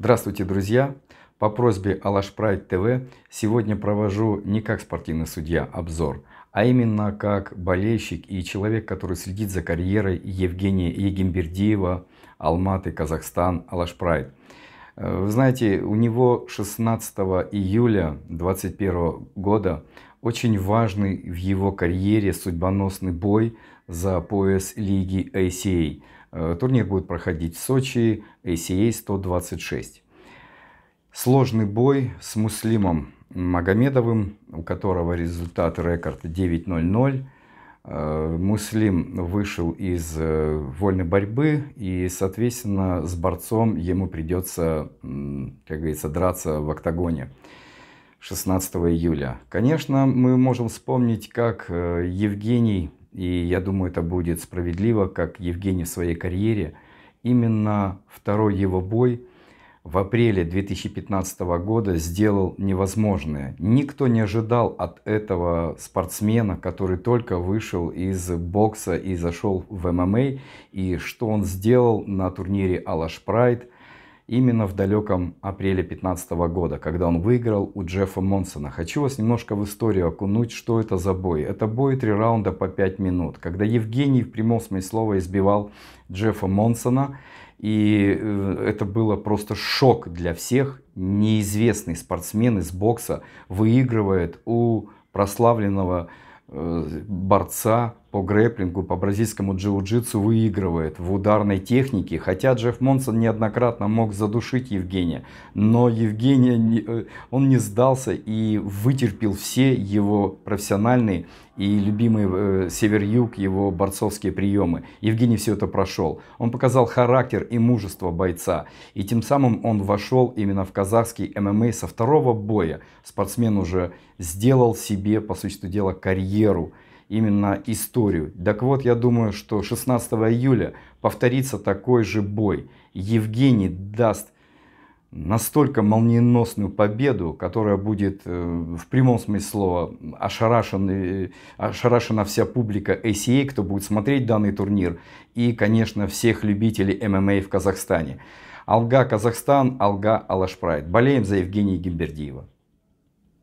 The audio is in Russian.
Здравствуйте, друзья! По просьбе Алаш Прайд ТВ сегодня провожу не как спортивный судья обзор, а именно как болельщик и человек, который следит за карьерой Евгения Егембердиева, Алматы, Казахстан, Алаш Прайд. Э, вы знаете, у него 16 июля 2021 года очень важный в его карьере судьбоносный бой за пояс Лиги ACA – Э, турнир будет проходить в Сочи, ACA 126. Сложный бой с Муслимом Магомедовым, у которого результат рекорд 9-0-0. Э, Муслим вышел из э, вольной борьбы, и, соответственно, с борцом ему придется, как говорится, драться в октагоне 16 июля. Конечно, мы можем вспомнить, как Евгений и я думаю, это будет справедливо, как Евгений в своей карьере. Именно второй его бой в апреле 2015 года сделал невозможное. Никто не ожидал от этого спортсмена, который только вышел из бокса и зашел в ММА, и что он сделал на турнире Алаш Прайд – именно в далеком апреле 2015 года, когда он выиграл у Джеффа Монсона. Хочу вас немножко в историю окунуть, что это за бой. Это бой три раунда по пять минут, когда Евгений в прямом смысле слова избивал Джеффа Монсона. И э, это было просто шок для всех. Неизвестный спортсмен из бокса выигрывает у прославленного э, борца по грэплингу, по бразильскому джиу-джитсу выигрывает в ударной технике. Хотя Джефф Монсон неоднократно мог задушить Евгения, но Евгения, э, он не сдался и вытерпел все его профессиональные и любимые э, север-юг, его борцовские приемы. Евгений все это прошел. Он показал характер и мужество бойца. И тем самым он вошел именно в казахский ММА со второго боя. Спортсмен уже сделал себе, по сути дела, карьеру именно историю. Так вот, я думаю, что 16 июля повторится такой же бой. Евгений даст настолько молниеносную победу, которая будет э, в прямом смысле слова ошарашен, э, ошарашена вся публика ACA, а, кто будет смотреть данный турнир, и, конечно, всех любителей ММА в Казахстане. Алга Казахстан, Алга Алашпрайт. Болеем за Евгения Гимбердиева.